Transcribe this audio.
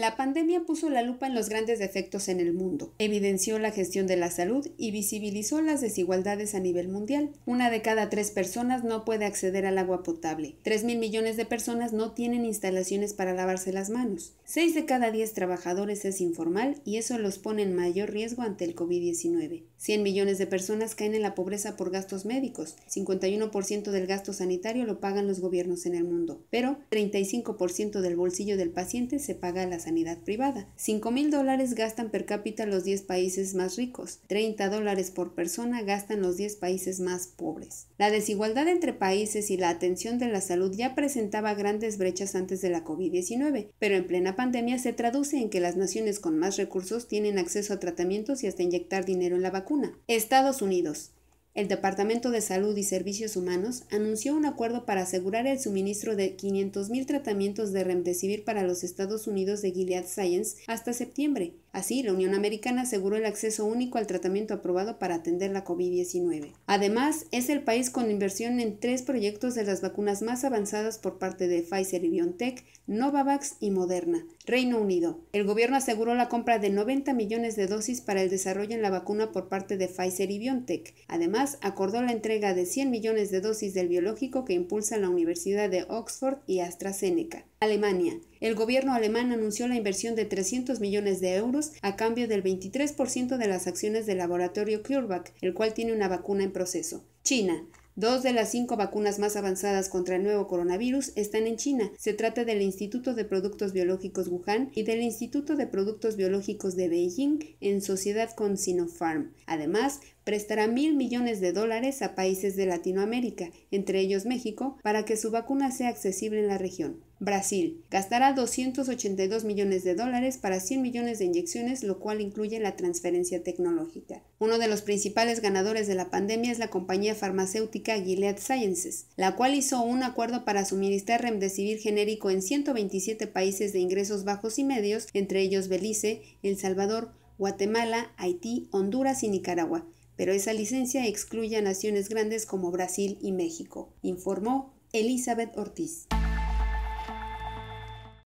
La pandemia puso la lupa en los grandes defectos en el mundo, evidenció la gestión de la salud y visibilizó las desigualdades a nivel mundial. Una de cada tres personas no puede acceder al agua potable. Tres mil millones de personas no tienen instalaciones para lavarse las manos. Seis de cada diez trabajadores es informal y eso los pone en mayor riesgo ante el COVID-19. 100 millones de personas caen en la pobreza por gastos médicos. 51% del gasto sanitario lo pagan los gobiernos en el mundo, pero 35% del bolsillo del paciente se paga a la sanidad privada. 5 mil dólares gastan per cápita los 10 países más ricos, 30 dólares por persona gastan los 10 países más pobres. La desigualdad entre países y la atención de la salud ya presentaba grandes brechas antes de la COVID-19, pero en plena pandemia se traduce en que las naciones con más recursos tienen acceso a tratamientos y hasta inyectar dinero en la vacuna. Estados Unidos el Departamento de Salud y Servicios Humanos anunció un acuerdo para asegurar el suministro de 500.000 tratamientos de Remdesivir para los Estados Unidos de Gilead Science hasta septiembre. Así, la Unión Americana aseguró el acceso único al tratamiento aprobado para atender la COVID-19. Además, es el país con inversión en tres proyectos de las vacunas más avanzadas por parte de Pfizer y BioNTech, Novavax y Moderna. Reino Unido. El gobierno aseguró la compra de 90 millones de dosis para el desarrollo en la vacuna por parte de Pfizer y BioNTech. Además, acordó la entrega de 100 millones de dosis del biológico que impulsa la Universidad de Oxford y AstraZeneca. Alemania. El gobierno alemán anunció la inversión de 300 millones de euros a cambio del 23% de las acciones del laboratorio CureVac, el cual tiene una vacuna en proceso. China. Dos de las cinco vacunas más avanzadas contra el nuevo coronavirus están en China. Se trata del Instituto de Productos Biológicos Wuhan y del Instituto de Productos Biológicos de Beijing en sociedad con Sinopharm. Además, prestará mil millones de dólares a países de Latinoamérica, entre ellos México, para que su vacuna sea accesible en la región. Brasil gastará 282 millones de dólares para 100 millones de inyecciones, lo cual incluye la transferencia tecnológica. Uno de los principales ganadores de la pandemia es la compañía farmacéutica Gilead Sciences, la cual hizo un acuerdo para suministrar remdesivir genérico en 127 países de ingresos bajos y medios, entre ellos Belice, El Salvador, Guatemala, Haití, Honduras y Nicaragua pero esa licencia excluye a naciones grandes como Brasil y México, informó Elizabeth Ortiz.